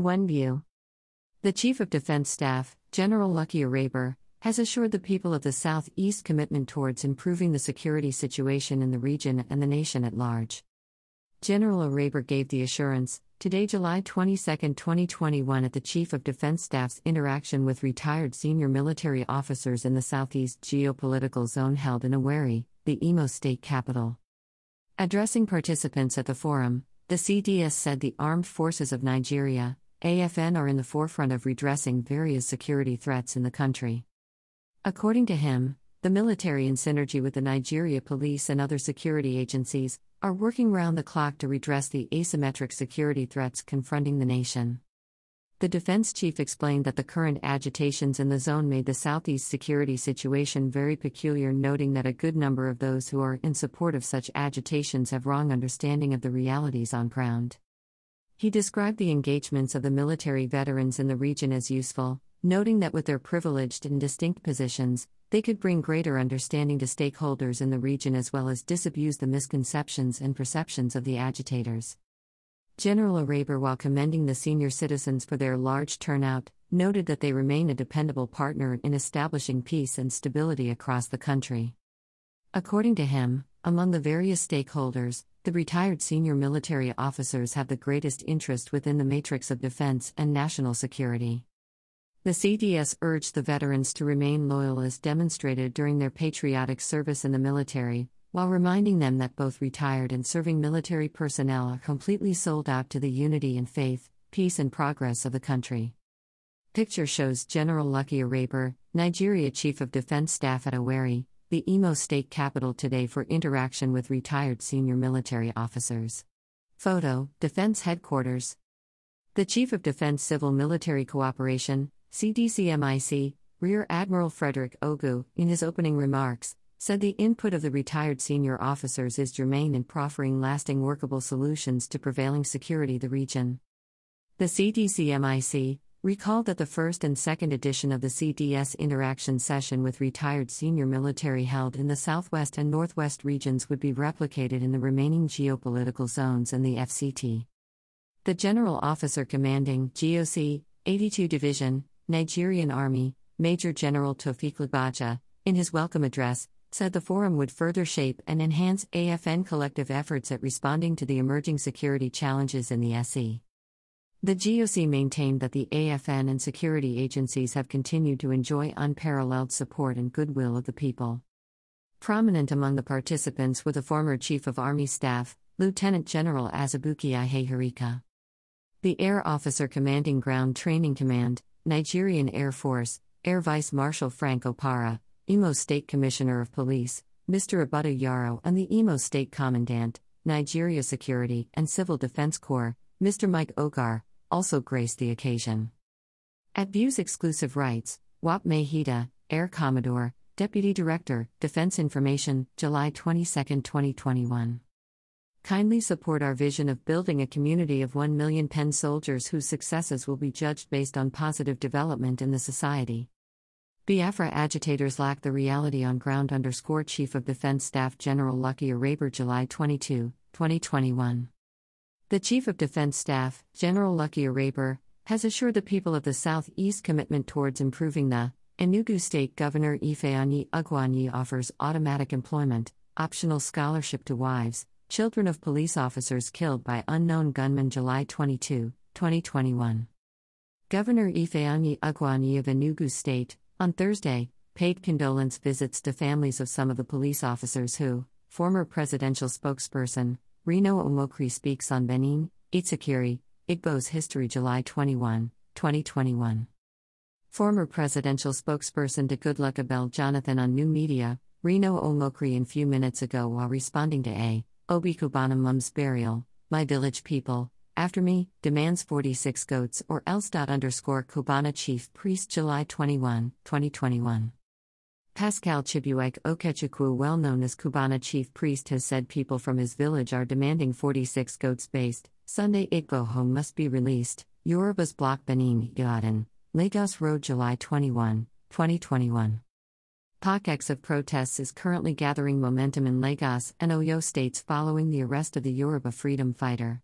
One view, The Chief of Defense Staff, General Lucky Araber, has assured the people of the Southeast commitment towards improving the security situation in the region and the nation at large. General Araber gave the assurance, today, July 22, 2021, at the Chief of Defense Staff's interaction with retired senior military officers in the Southeast Geopolitical Zone held in Awari, the Imo state capital. Addressing participants at the forum, the CDS said the armed forces of Nigeria, AFN are in the forefront of redressing various security threats in the country. According to him, the military, in synergy with the Nigeria police and other security agencies, are working round the clock to redress the asymmetric security threats confronting the nation. The defense chief explained that the current agitations in the zone made the Southeast security situation very peculiar, noting that a good number of those who are in support of such agitations have wrong understanding of the realities on ground. He described the engagements of the military veterans in the region as useful, noting that with their privileged and distinct positions, they could bring greater understanding to stakeholders in the region as well as disabuse the misconceptions and perceptions of the agitators. General Araber, while commending the senior citizens for their large turnout, noted that they remain a dependable partner in establishing peace and stability across the country. According to him, among the various stakeholders, the retired senior military officers have the greatest interest within the matrix of defense and national security. The CDS urged the veterans to remain loyal as demonstrated during their patriotic service in the military, while reminding them that both retired and serving military personnel are completely sold out to the unity and faith, peace, and progress of the country. Picture shows General Lucky Araber, Nigeria Chief of Defense Staff at Aweri, the Emo State capital today for interaction with retired senior military officers. Photo Defense Headquarters. The Chief of Defense Civil Military Cooperation, CDCMIC, Rear Admiral Frederick Ogu, in his opening remarks, said the input of the retired senior officers is germane in proffering lasting workable solutions to prevailing security the region. The CDCMIC, Recall that the first and second edition of the CDS interaction session with retired senior military held in the Southwest and Northwest regions would be replicated in the remaining geopolitical zones and the FCT. The General Officer Commanding, GOC, 82 Division, Nigerian Army, Major General Tofik Labaja, in his welcome address, said the forum would further shape and enhance AFN collective efforts at responding to the emerging security challenges in the SE. The GOC maintained that the AFN and security agencies have continued to enjoy unparalleled support and goodwill of the people. Prominent among the participants were the former Chief of Army Staff, Lieutenant General Azabuki Ihehirika. The Air Officer Commanding Ground Training Command, Nigerian Air Force, Air Vice Marshal Frank Opara, Imo State Commissioner of Police, Mr. Abuta Yaro, and the Imo State Commandant, Nigeria Security and Civil Defense Corps, Mr. Mike Ogar, also graced the occasion. At View's exclusive rights, WAP Mejida, Air Commodore, Deputy Director, Defense Information, July 22, 2021. Kindly support our vision of building a community of 1 million Penn soldiers whose successes will be judged based on positive development in the society. Biafra agitators lack the reality on ground. Underscore Chief of Defense Staff General Lucky Araber, July 22, 2021. The Chief of Defense Staff, General Lucky Araber, has assured the people of the Southeast commitment towards improving the Enugu State Governor Ifeanyi Ugwanyi offers automatic employment, optional scholarship to wives, children of police officers killed by unknown gunmen July 22, 2021. Governor Ifeanyi Ugwanyi of Enugu State, on Thursday, paid condolence visits to families of some of the police officers who, former presidential spokesperson, Reno Omokri speaks on Benin, Itsekiri, Igbo's history July 21, 2021. Former presidential spokesperson to Goodluck Abel Jonathan on New Media, Reno Omokri in few minutes ago while responding to a Obi Kubana mum's burial, my village people, after me, demands 46 goats or else. Underscore Kubana chief priest July 21, 2021. Pascal Chibuek Okechukwu, well known as Kubana chief priest, has said people from his village are demanding 46 goats based. Sunday Igbo home must be released. Yoruba's Block Benin, Ibadan, Lagos Road, July 21, 2021. Pockex of protests is currently gathering momentum in Lagos and Oyo states following the arrest of the Yoruba freedom fighter.